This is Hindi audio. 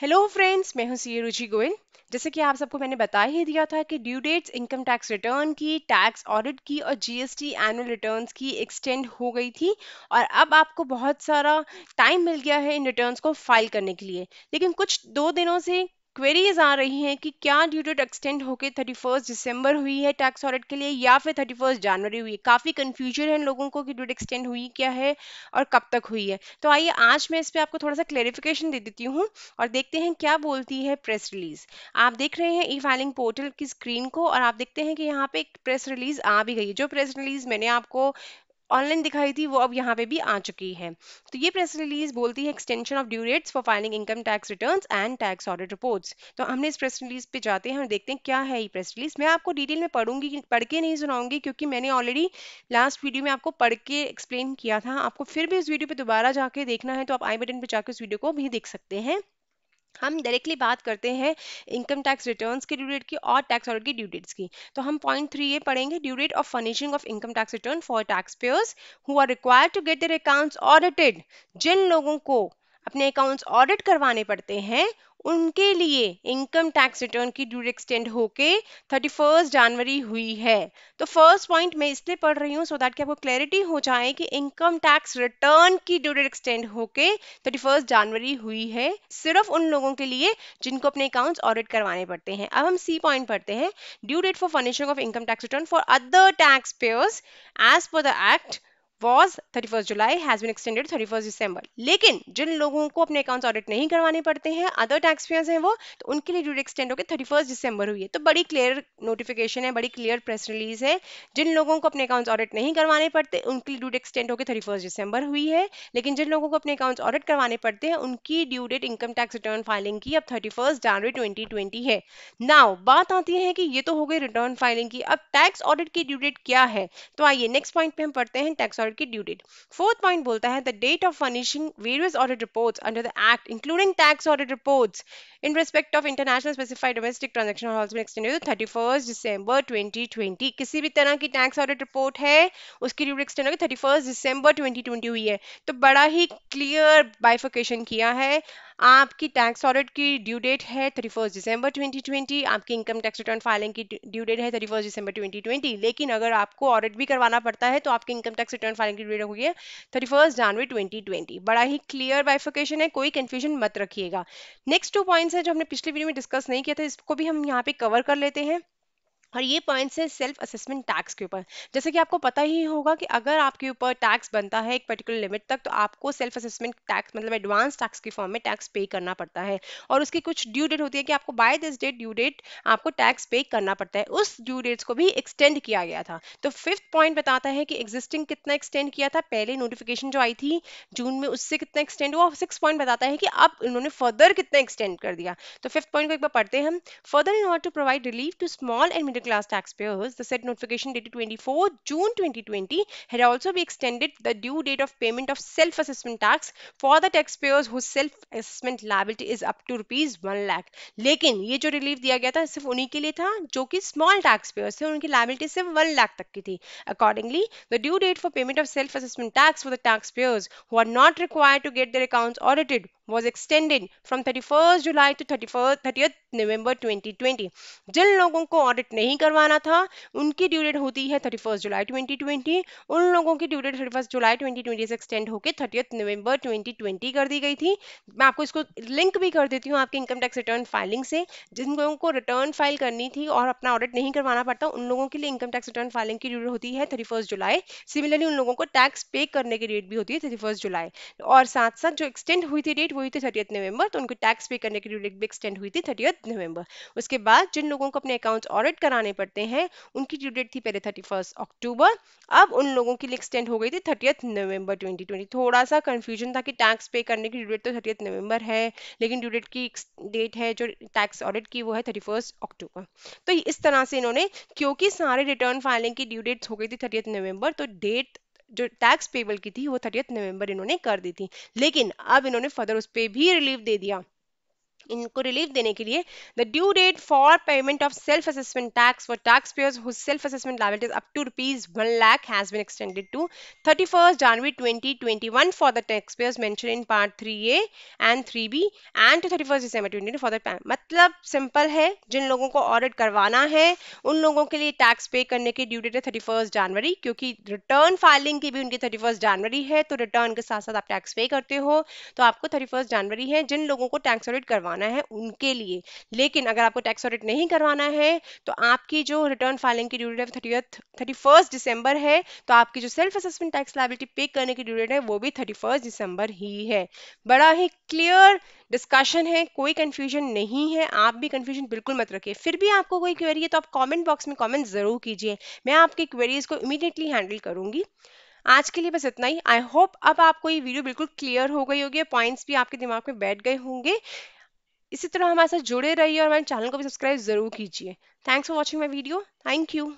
हेलो फ्रेंड्स मैं हूं सी रुचि गोयल जैसे कि आप सबको मैंने बता ही दिया था कि due dates income tax return की टैक्स ऑडिट की और जीएसटी एनुअल रिटर्न्स की एक्सटेंड हो गई थी और अब आपको बहुत सारा टाइम मिल गया है इन रिटर्न्स को फाइल करने के लिए लेकिन कुछ दो दिनों से क्वेरीज आ रही हैं कि क्या ड्यू डेट एक्सटेंड होकर थर्टी फर्स्ट दिसंबर हुई है टैक्स ऑडिट के लिए या फिर थर्टी फर्स्ट जनवरी हुई है काफ़ी कन्फ्यूजन है लोगों को कि ड्यू डेट एक्सटेंड हुई क्या है और कब तक हुई है तो आइए आज मैं इस पर आपको थोड़ा सा क्लेरिफिकेशन दे देती हूँ और देखते हैं क्या बोलती है प्रेस रिलीज आप देख रहे हैं ई फाइलिंग पोर्टल की स्क्रीन को और आप देखते हैं कि यहाँ पे एक प्रेस रिलीज आ भी गई है जो प्रेस रिलीज मैंने आपको ऑनलाइन दिखाई थी वो अब यहाँ पे भी आ चुकी है तो ये प्रेस रिलीज बोलती है extension of due dates for filing income tax return and tax audit reports तो हमने इस प्रेस रिलीज पे जाते हैं और देखते हैं क्या है ये प्रेस रिलीज मैं आपको डिटेल में पढ़ूंगी पढ़ के नहीं सुनाऊंगी क्योंकि मैंने ऑलरेडी लास्ट वीडियो में आपको पढ़ के एक्सप्लेन किया था आपको फिर भी उस वीडियो पर दोबारा जाके देखना है तो आप आई बटन पर जाकर उस वीडियो को भी देख सकते हैं हम डायरेक्टली बात करते हैं इनकम टैक्स रिटर्न्स की ड्यू डेट की और टैक्स ऑर्डर की ड्यू डेट्स की तो हम पॉइंट थ्री ये पढ़ेंगे due date of furnishing of income tax return for taxpayers who are required to get their accounts audited जिन लोगों को अपने अकाउंट्स ऑडिट करवाने पड़ते हैं उनके लिए इनकम टैक्स रिटर्न की ड्यू एक्सटेंड होके 31 जनवरी हुई है तो फर्स्ट पॉइंट मैं इसलिए पढ़ रही हूँ सो दैट कि आपको क्लैरिटी हो जाए कि इनकम टैक्स रिटर्न की ड्यू एक्सटेंड होके 31 जनवरी हुई है सिर्फ उन लोगों के लिए जिनको अपने अकाउंट्स ऑडिट करवाने पड़ते हैं अब हम सी पॉइंट पढ़ते हैं due date for furnishing of income tax return for other taxpayers as per the act was 31st July has been extended 31st December. लेकिन जिन लोगों को अपने अकाउंट्स ऑडिट नहीं करवाने पड़ते हैं अदर टैक्स पेयर्स हैं वो तो उनके लिए ड्यूट एक्सटेंड होकर थर्टी फर्स्ट दिसंबर हुई है तो बड़ी क्लियर नोटिफिकेशन है बड़ी क्लियर प्रेस रिलीज है जिन लोगों को अपने अकाउंट ऑडिट नहीं करवाने पड़ते उनके लिए ड्यूट एक्सटेंड होकर थर्टी फर्स्ट दिसंबर हुई है लेकिन जिन लोगों को अपने अकाउंट ऑडिट करवाने पड़ते हैं उनकी due date income tax return filing की अब थर्टी फर्स्ट जनवरी ट्वेंटी ट्वेंटी है नाउ बात आती है कि ये तो हो गई रिटर्न फाइलिंग की अब टैक्स ऑडिट की ड्यू डेट क्या है तो आइए नेक्स्ट पॉइंट पे हम पढ़ते हैं टैक्स ऑडिट की ड्यू डेट फोर्थ पॉइंट बोलता है the date of furnishing various audit reports under the act including tax audit reports in respect of international specified domestic transaction extend extended thirty first December twenty twenty किसी भी तरह की टैक्स ऑडिट रिपोर्ट है उसकी ड्यू डेट एक्सटेंड होगी thirty first December twenty twenty हुई है तो बड़ा ही क्लियर बाइफोकेशन किया है आपकी टैक्स ऑडिट की ड्यू डेट है थर्टी फर्स्ट दिसंबर 2020 आपकी इनकम टैक्स रिटर्न फाइलिंग की ड्यू डेट है थर्टी फर्स्ट दिसंबर 2020 लेकिन अगर आपको ऑडिट भी करवाना पड़ता है तो आपकी इनकम टैक्स रिटर्न फाइलिंग की ड्यू डेट होगी थर्टी फर्स्ट जनवरी ट्वेंटी बड़ा ही क्लियर बाइफिकेशन है कोई कन्फ्यूजन मत रखिएगा नेक्स्ट टू पॉइंट्स है जो हमने पिछले वीडियो में डिस्कस नहीं किया था इसको भी हम यहाँ पे कवर कर लेते हैं और ये पॉइंट्स है सेल्फ असेसमेंट टैक्स के ऊपर जैसे कि आपको पता ही होगा कि अगर आपके ऊपर टैक्स बनता है एक पर्टिकुलर लिमिट तक तो आपको सेल्फ असेसमेंट टैक्स मतलब एडवांस टैक्स के फॉर्म में टैक्स पे करना पड़ता है और उसकी कुछ ड्यू डेट होती है कि आपको by this date due date आपको टैक्स पे करना पड़ता है उस ड्यू डेट्स को भी एक्सटेंड किया गया था तो फिफ्थ पॉइंट बताता है कि एग्जिस्टिंग कितना एक्सटेंड किया था पहले नोटिफिकेशन जो आई थी जून में उससे कितना एक्सटेंड हुआ सिक्स पॉइंट बताता है कि अब इन्होंने फर्दर कितना एक्सटेंड कर दिया तो फिफ्थ पॉइंट को एक बार पढ़ते हैं हम further in order to provide relief to small and middle class taxpayers, the said notification dated 24th June 2020 had also be extended the due date of payment of self-assessment tax for the taxpayers whose self-assessment liability is up to rupees 1 lakh. Lekin, ye jo relief diya gaya tha, sif unhi ke liye tha, jo ki small taxpayers se unki liability sif 1 lakh tak ki thi. Accordingly, the due date for payment of self-assessment tax for the taxpayers who are not required to get their accounts audited was extended from 31st July to 30th November 2020. नहीं करवाना था उनकी ड्यू डेट होती है थर्टी फर्स्ट जुलाई ट्वेंटी ट्वेंटी उन लोगों की ड्यू डेट थर्टी फर्स्ट जुलाई ट्वेंटी ट्वेंटी से एक्सटेंड होकर थर्टी नवंबर ट्वेंटी ट्वेंटी कर दी गई थी मैं आपको इसको लिंक भी कर देती हूँ आपके इनकम टैक्स रिटर्न फाइलिंग से जिन लोगों को रिटर्न फाइल करनी थी और अपना ऑडिट नहीं करवाना पड़ता उन लोगों के लिए इनकम टैक्स रिटर्न फाइलिंग की ड्यू होती है थर्टी जुलाई सिमिलरली उन लोगों को टैक्स पे करने की डेट भी होती है थर्टी जुलाई और साथ साथ जो एक्सटेंड हुई थी डेट वही थी थर्टी नवंबर तो उनको टैक्स पे करने की डेट भी एक्सटेंड हुई थी थर्टी नवंबर उसके बाद जिन लोगों को अपने अकाउंट्स ऑडिट करा कराने पड़ते हैं उनकी ड्यू डेट थी पहले थर्टी फर्स्ट अक्टूबर अब उन लोगों की एक्सटेंड हो गई थी थर्टियथ नवंबर 2020 थोड़ा सा कंफ्यूजन था कि टैक्स पे करने की ड्यू डेट तो थर्टियथ नवंबर है लेकिन ड्यू डेट की डेट है जो टैक्स ऑडिट की वो है थर्टी अक्टूबर तो इस तरह से इन्होंने क्योंकि सारे रिटर्न फाइलिंग की ड्यू डेट हो गई थी थर्टियथ नवंबर तो डेट जो टैक्स पेबल की थी वो थर्टियथ नवंबर इन्होंने कर दी थी लेकिन अब इन्होंने फर्दर उस पर भी रिलीफ दे दिया इनको रिलीफ देने के लिए the due date for payment of self assessment tax for taxpayers who self assessment is up to rupees one lakh has been extended to thirty first January twenty twenty one for the taxpayers mentioned in part three A and three B and to thirty first December twenty for the मतलब सिंपल है जिन लोगों को ऑडिट करवाना है उन लोगों के लिए टैक्स पे करने की ड्यू डेट है थर्टी फर्स्ट जनवरी क्योंकि रिटर्न फाइलिंग की भी उनकी थर्टी फर्स्ट जनवरी है तो रिटर्न के साथ साथ आप टैक्स पे करते हो तो आपको थर्टी फर्स्ट जनवरी है जिन लोगों को टैक्स ऑडिट करवाना करवाना है उनके लिए लेकिन अगर आपको टैक्स ऑडिट नहीं करवाना है तो आपकी जो रिटर्न फाइलिंग की ड्यूरेट है थर्टी थर्टी फर्स्ट दिसंबर है तो आपकी जो सेल्फ असेसमेंट टैक्स लाइबिलिटी पे करने की ड्यूरेट है वो भी थर्टी फर्स्ट दिसंबर ही है बड़ा ही क्लियर डिस्कशन है कोई कन्फ्यूजन नहीं है आप भी कन्फ्यूजन बिल्कुल मत रखिए फिर भी आपको कोई क्वेरी है तो आप कमेंट बॉक्स में कमेंट जरूर कीजिए मैं आपकी क्वेरीज को इमीडिएटली हैंडल करूंगी आज के लिए बस इतना ही आई होप अब आपको ये वीडियो बिल्कुल क्लियर हो गई होगी पॉइंट्स भी आपके दिमाग में बैठ गए होंगे इसी तरह हमारे साथ जुड़े रहिए और हमारे चैनल को भी सब्सक्राइब जरूर कीजिए thanks for watching my video thank you